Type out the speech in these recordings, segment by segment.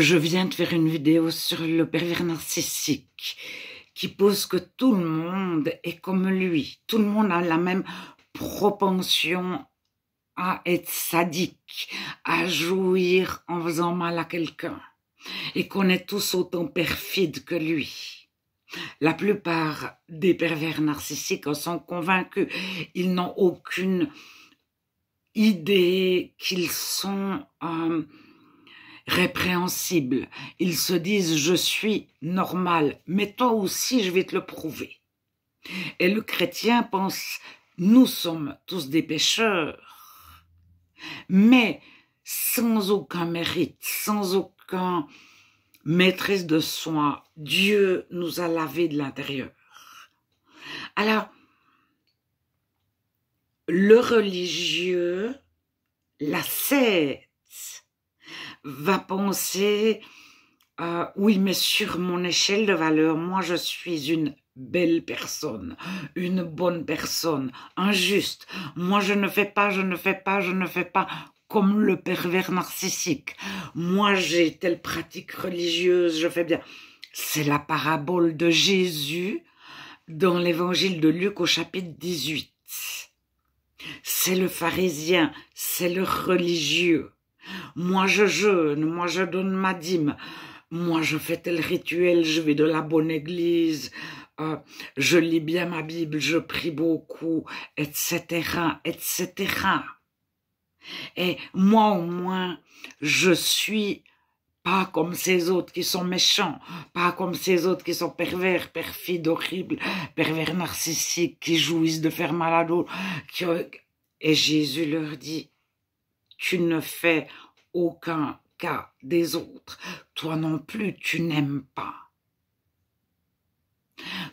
Je viens de faire une vidéo sur le pervers narcissique qui pose que tout le monde est comme lui. Tout le monde a la même propension à être sadique, à jouir en faisant mal à quelqu'un. Et qu'on est tous autant perfides que lui. La plupart des pervers narcissiques en sont convaincus. Ils n'ont aucune idée qu'ils sont... Euh, répréhensibles. Ils se disent je suis normal, mais toi aussi je vais te le prouver. Et le chrétien pense nous sommes tous des pécheurs, mais sans aucun mérite, sans aucun maîtrise de soi, Dieu nous a lavé de l'intérieur. Alors, le religieux la sait va penser euh, oui, mais sur mon échelle de valeur, moi je suis une belle personne, une bonne personne, injuste. Moi je ne fais pas, je ne fais pas, je ne fais pas comme le pervers narcissique. Moi j'ai telle pratique religieuse, je fais bien. C'est la parabole de Jésus dans l'évangile de Luc au chapitre 18. C'est le pharisien, c'est le religieux moi, je jeûne, moi, je donne ma dîme. Moi, je fais tel rituel, je vais de la bonne église, euh, je lis bien ma Bible, je prie beaucoup, etc., etc. Et moi, au moins, je suis pas comme ces autres qui sont méchants, pas comme ces autres qui sont pervers, perfides, horribles, pervers narcissiques, qui jouissent de faire mal à d'autres. Et Jésus leur dit, tu ne fais aucun cas des autres. Toi non plus, tu n'aimes pas.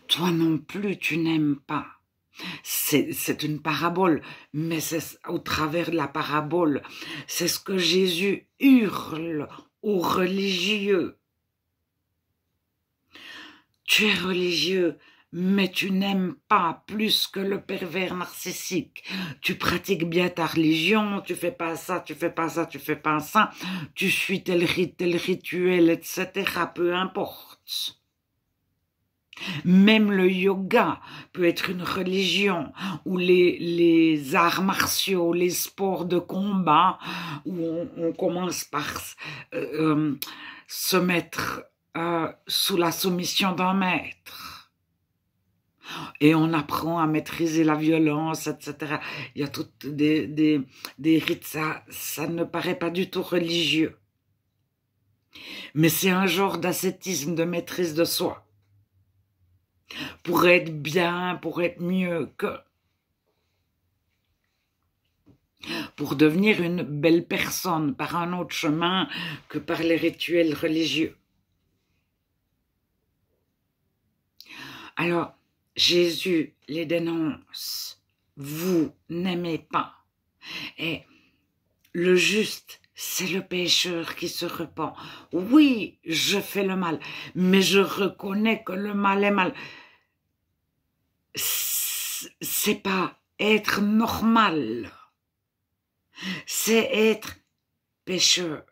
Toi non plus, tu n'aimes pas. C'est une parabole, mais c'est au travers de la parabole, c'est ce que Jésus hurle aux religieux. Tu es religieux, mais tu n'aimes pas plus que le pervers narcissique. Tu pratiques bien ta religion, tu fais pas ça, tu fais pas ça, tu fais pas ça, tu suis tel rite, tel rituel, etc. Peu importe. Même le yoga peut être une religion, ou les, arts martiaux, les sports de combat, où on, commence par euh, euh, se mettre euh, sous la soumission d'un maître et on apprend à maîtriser la violence, etc. Il y a toutes des, des, des rites, ça, ça ne paraît pas du tout religieux. Mais c'est un genre d'ascétisme, de maîtrise de soi. Pour être bien, pour être mieux que. Pour devenir une belle personne par un autre chemin que par les rituels religieux. Alors, Jésus les dénonce. Vous n'aimez pas. Et le juste, c'est le pécheur qui se repent. Oui, je fais le mal, mais je reconnais que le mal est mal. C'est pas être normal. C'est être pécheur.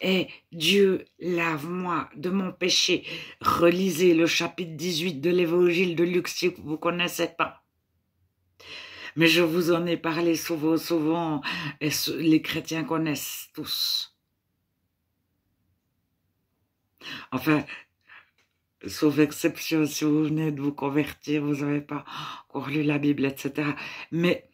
Et Dieu, lave-moi de mon péché. Relisez le chapitre 18 de l'Évangile de Luc si vous ne connaissez pas. Mais je vous en ai parlé souvent, souvent, et les chrétiens connaissent tous. Enfin, sauf exception, si vous venez de vous convertir, vous n'avez pas encore lu la Bible, etc. Mais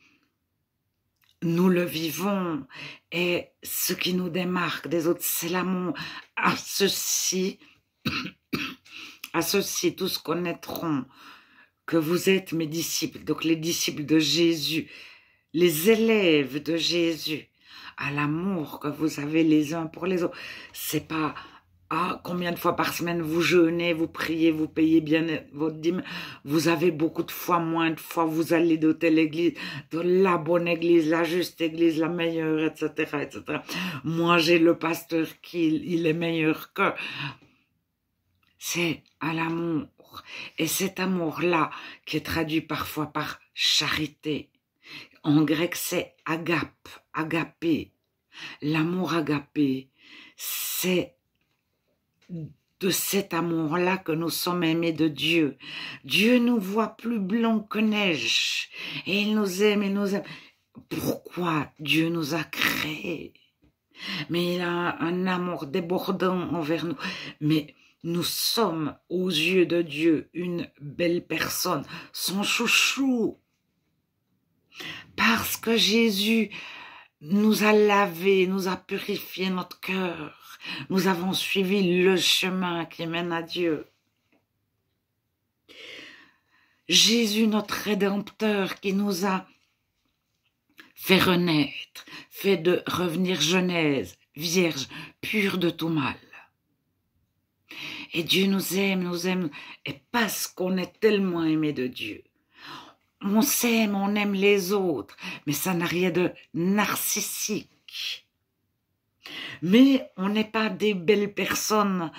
nous le vivons et ce qui nous démarque des autres, c'est l'amour. À ceci, à ceci, tous connaîtront que vous êtes mes disciples, donc les disciples de Jésus, les élèves de Jésus, à l'amour que vous avez les uns pour les autres. C'est pas ah, combien de fois par semaine vous jeûnez, vous priez, vous payez bien votre dîme. Vous avez beaucoup de fois moins de fois. Vous allez de l'église, de la bonne église, la juste église, la meilleure, etc., etc. Moi, j'ai le pasteur qui, il est meilleur que. C'est à l'amour. Et cet amour-là, qui est traduit parfois par charité, en grec c'est agape, agapé. L'amour agapé, c'est de cet amour-là que nous sommes aimés de Dieu. Dieu nous voit plus blanc que neige et il nous aime, et nous aime. Pourquoi Dieu nous a créés Mais il a un amour débordant envers nous. Mais nous sommes aux yeux de Dieu une belle personne, son chouchou. Parce que Jésus nous a lavé, nous a purifié notre cœur nous avons suivi le chemin qui mène à Dieu. Jésus, notre Rédempteur, qui nous a fait renaître, fait de revenir Genèse, vierge, pure de tout mal. Et Dieu nous aime, nous aime, et parce qu'on est tellement aimé de Dieu. On s'aime, on aime les autres, mais ça n'a rien de narcissique. Mais on n'est pas des belles personnes.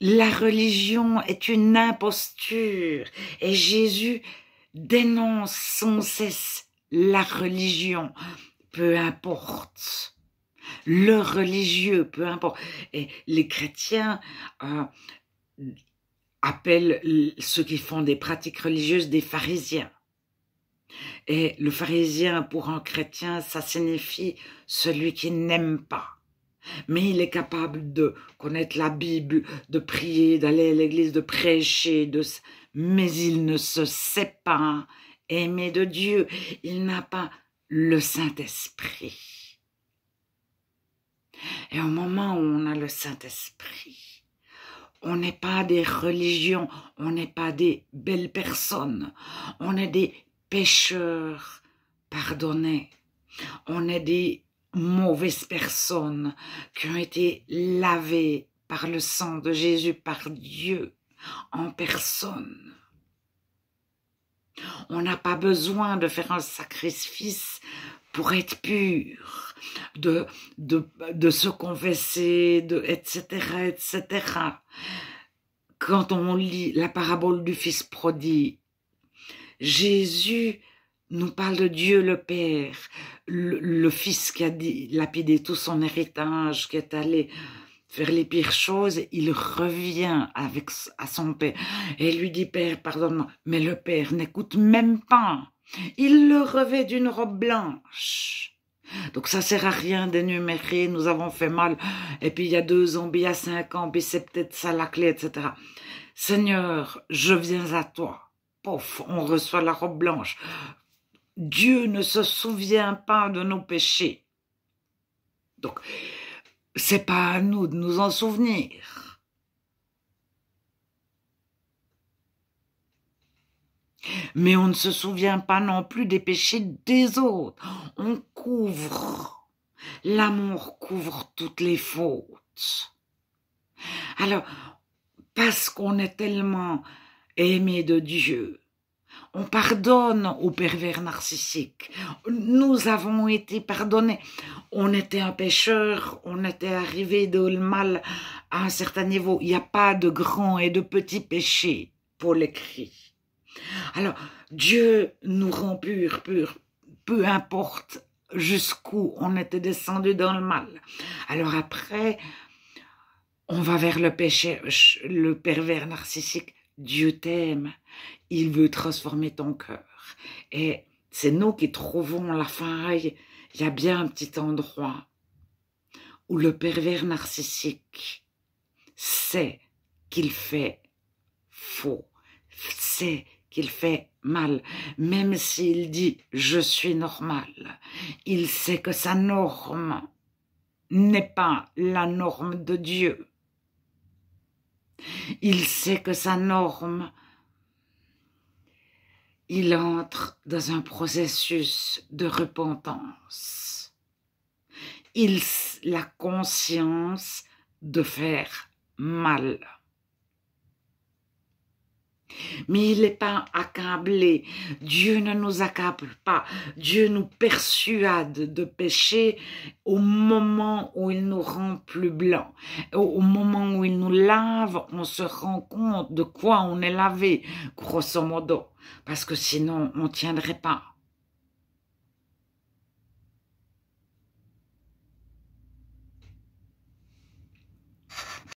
La religion est une imposture et Jésus dénonce sans cesse la religion, peu importe. Le religieux, peu importe. Et les chrétiens euh, appellent ceux qui font des pratiques religieuses des pharisiens. Et le pharisien, pour un chrétien, ça signifie celui qui n'aime pas. Mais il est capable de connaître la Bible, de prier, d'aller à l'église, de prêcher, de... mais il ne se sait pas aimer de Dieu. Il n'a pas le Saint-Esprit. Et au moment où on a le Saint-Esprit, on n'est pas des religions, on n'est pas des belles personnes, on est des pécheurs pardonnés. On est des mauvaises personnes qui ont été lavées par le sang de Jésus, par Dieu en personne. On n'a pas besoin de faire un sacrifice pour être pur, de, de, se confesser, de, etc., etc. Quand on lit la parabole du Fils prodigue, Jésus nous parle de Dieu le Père, le, Fils qui a lapidé tout son héritage, qui est allé faire les pires choses, il revient avec, à son père et lui dit Père, pardonne-moi. Mais le père n'écoute même pas. Il le revêt d'une robe blanche. Donc ça sert à rien d'énumérer, nous avons fait mal, et puis il y a deux zombies à il y cinq ans, puis c'est peut-être ça la clé, etc. Seigneur, je viens à toi pof, on reçoit la robe blanche. Dieu ne se souvient pas de nos péchés. Donc, c'est pas à nous de nous en souvenir. Mais on ne se souvient pas non plus des péchés des autres. On couvre. L'amour couvre toutes les fautes. Alors, parce qu'on est tellement aimé de Dieu. On pardonne aux pervers narcissiques. Nous avons été pardonnés. On était un pécheur, on était arrivé dans le mal à un certain niveau. Il n'y a pas de grands et de petits péchés pour l'écrit. cris Alors, Dieu nous rend pur, pur, peu importe jusqu'où on était descendu dans le mal. Alors après, on va vers le péché, le pervers narcissique. Dieu t'aime, il veut transformer ton cœur. Et c'est nous qui trouvons la faille. il y a bien un petit endroit où le pervers narcissique sait qu'il fait faux, sait qu'il fait mal, même s'il dit je suis normal, il sait que sa norme n'est pas la norme de Dieu il sait que sa norme, il entre dans un processus de repentance. Il a conscience de faire mal. Mais il n'est pas accablé. Dieu ne nous accable pas. Dieu nous persuade de pécher au moment où il nous rend plus blanc, Au moment où il nous lave, on se rend compte de quoi on est lavé, grosso modo. Parce que sinon, on ne tiendrait pas.